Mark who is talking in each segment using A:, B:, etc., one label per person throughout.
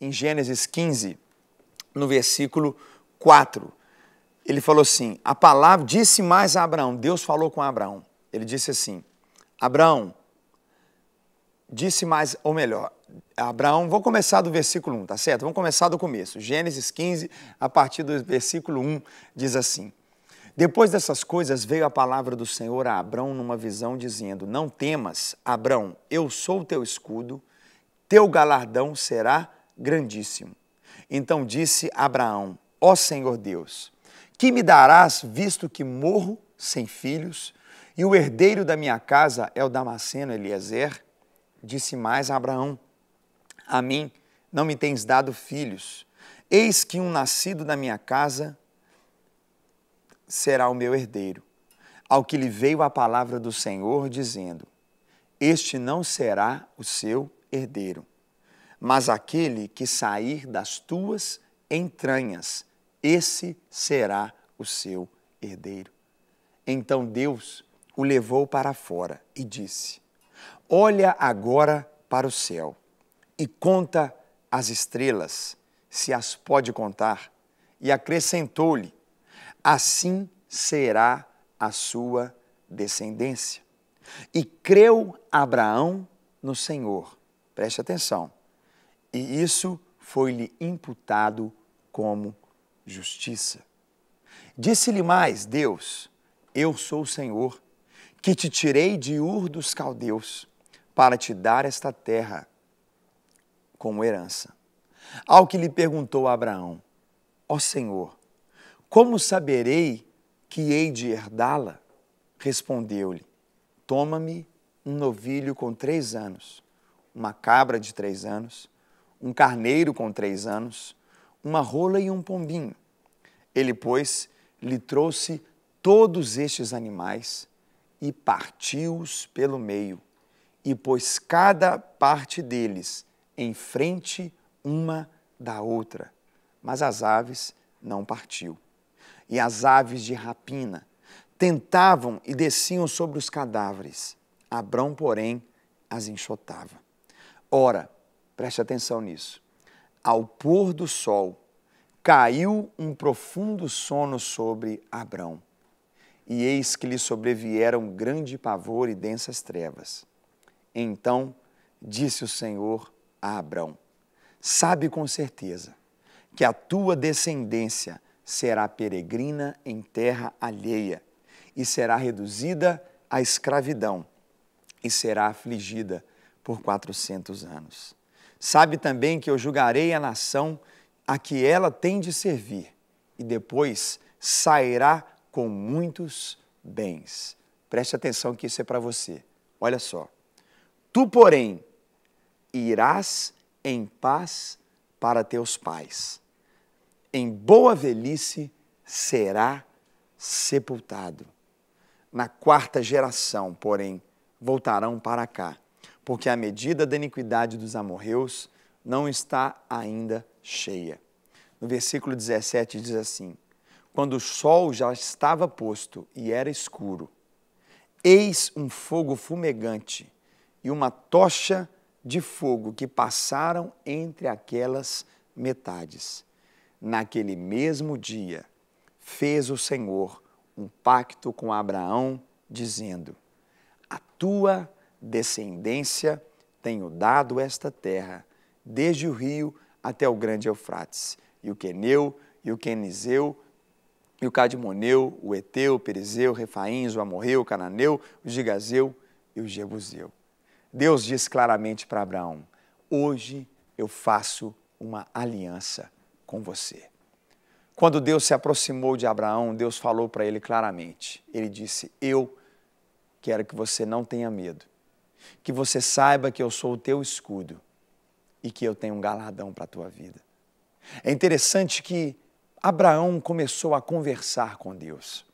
A: em Gênesis 15, no versículo 4. Ele falou assim: A palavra disse mais a Abraão, Deus falou com Abraão. Ele disse assim: Abraão, disse mais, ou melhor, Abraão, vou começar do versículo 1, tá certo? Vamos começar do começo. Gênesis 15, a partir do versículo 1, diz assim: Depois dessas coisas veio a palavra do Senhor a Abraão numa visão, dizendo: Não temas, Abraão, eu sou o teu escudo, teu galardão será grandíssimo. Então disse Abraão: Ó oh Senhor Deus, que me darás, visto que morro sem filhos, e o herdeiro da minha casa é o Damasceno Eliezer? Disse mais a Abraão: A mim não me tens dado filhos. Eis que um nascido da minha casa será o meu herdeiro. Ao que lhe veio a palavra do Senhor, dizendo: Este não será o seu herdeiro, mas aquele que sair das tuas entranhas, esse será o seu herdeiro. Então Deus o levou para fora e disse: Olha agora para o céu e conta as estrelas, se as pode contar. E acrescentou-lhe: Assim será a sua descendência. E creu Abraão no Senhor. Preste atenção e isso foi-lhe imputado como justiça. Disse-lhe mais Deus: Eu sou o Senhor, que te tirei de Ur dos Caldeus para te dar esta terra como herança. Ao que lhe perguntou Abraão: Ó oh, Senhor, como saberei que hei de herdá-la? Respondeu-lhe: Toma-me um novilho com três anos, uma cabra de três anos um carneiro com três anos, uma rola e um pombinho. Ele, pois, lhe trouxe todos estes animais e partiu-os pelo meio, e pôs cada parte deles em frente uma da outra. Mas as aves não partiu. E as aves de rapina tentavam e desciam sobre os cadáveres. Abrão, porém, as enxotava. Ora, Preste atenção nisso. Ao pôr do sol, caiu um profundo sono sobre Abrão. E eis que lhe sobrevieram grande pavor e densas trevas. Então disse o Senhor a Abrão: Sabe com certeza que a tua descendência será peregrina em terra alheia e será reduzida à escravidão e será afligida por quatrocentos anos. Sabe também que eu julgarei a nação a que ela tem de servir, e depois sairá com muitos bens. Preste atenção que isso é para você. Olha só. Tu, porém, irás em paz para teus pais. Em boa velhice será sepultado. Na quarta geração, porém, voltarão para cá porque a medida da iniquidade dos amorreus não está ainda cheia. No versículo 17 diz assim: Quando o sol já estava posto e era escuro, eis um fogo fumegante e uma tocha de fogo que passaram entre aquelas metades. Naquele mesmo dia fez o Senhor um pacto com Abraão, dizendo: A tua descendência tenho dado esta terra, desde o rio até o grande Eufrates, e o Queneu, e o Quenizeu, e o Cadmoneu, o Eteu, o Perizeu, o Refaíns, o Amorreu, o Cananeu, o Gigazeu e o Jebuseu. Deus diz claramente para Abraão, hoje eu faço uma aliança com você. Quando Deus se aproximou de Abraão, Deus falou para ele claramente. Ele disse: Eu quero que você não tenha medo que você saiba que eu sou o teu escudo e que eu tenho um galardão para a tua vida. É interessante que Abraão começou a conversar com Deus.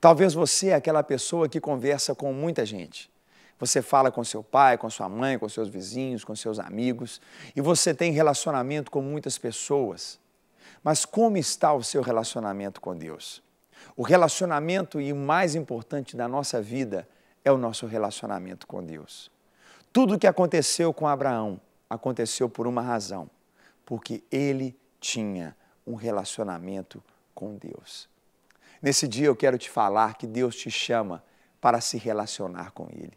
A: Talvez você é aquela pessoa que conversa com muita gente. Você fala com seu pai, com sua mãe, com seus vizinhos, com seus amigos, e você tem relacionamento com muitas pessoas. Mas como está o seu relacionamento com Deus? O relacionamento e o mais importante da nossa vida é o nosso relacionamento com Deus. Tudo o que aconteceu com Abraão aconteceu por uma razão, porque ele tinha um relacionamento com Deus. Nesse dia eu quero te falar que Deus te chama para se relacionar com Ele.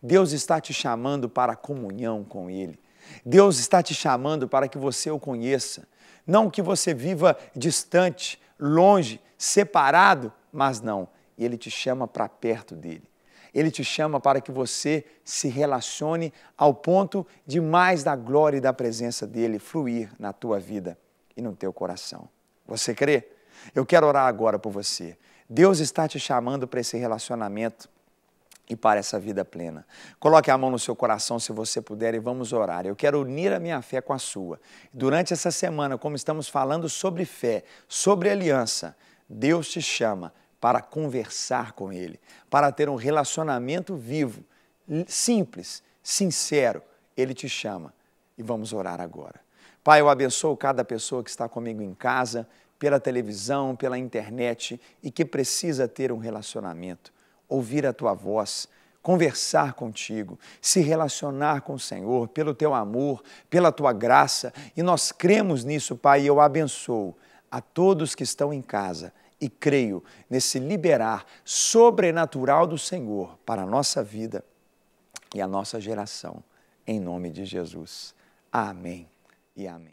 A: Deus está te chamando para comunhão com Ele. Deus está te chamando para que você o conheça. Não que você viva distante, longe, separado, mas não. Ele te chama para perto dele. Ele te chama para que você se relacione ao ponto de mais da glória e da presença dele fluir na tua vida e no teu coração. Você crê? Eu quero orar agora por você. Deus está te chamando para esse relacionamento e para essa vida plena. Coloque a mão no seu coração se você puder e vamos orar. Eu quero unir a minha fé com a sua. Durante essa semana, como estamos falando sobre fé, sobre aliança, Deus te chama para conversar com Ele, para ter um relacionamento vivo, simples, sincero. Ele te chama e vamos orar agora. Pai, eu abençoo cada pessoa que está comigo em casa, pela televisão, pela internet e que precisa ter um relacionamento, ouvir a tua voz conversar contigo, se relacionar com o Senhor, pelo teu amor, pela tua graça, e nós cremos nisso, Pai, e eu abençoo a todos que estão em casa, e creio nesse liberar sobrenatural do Senhor para a nossa vida e a nossa geração. Em nome de Jesus. Amém e amém.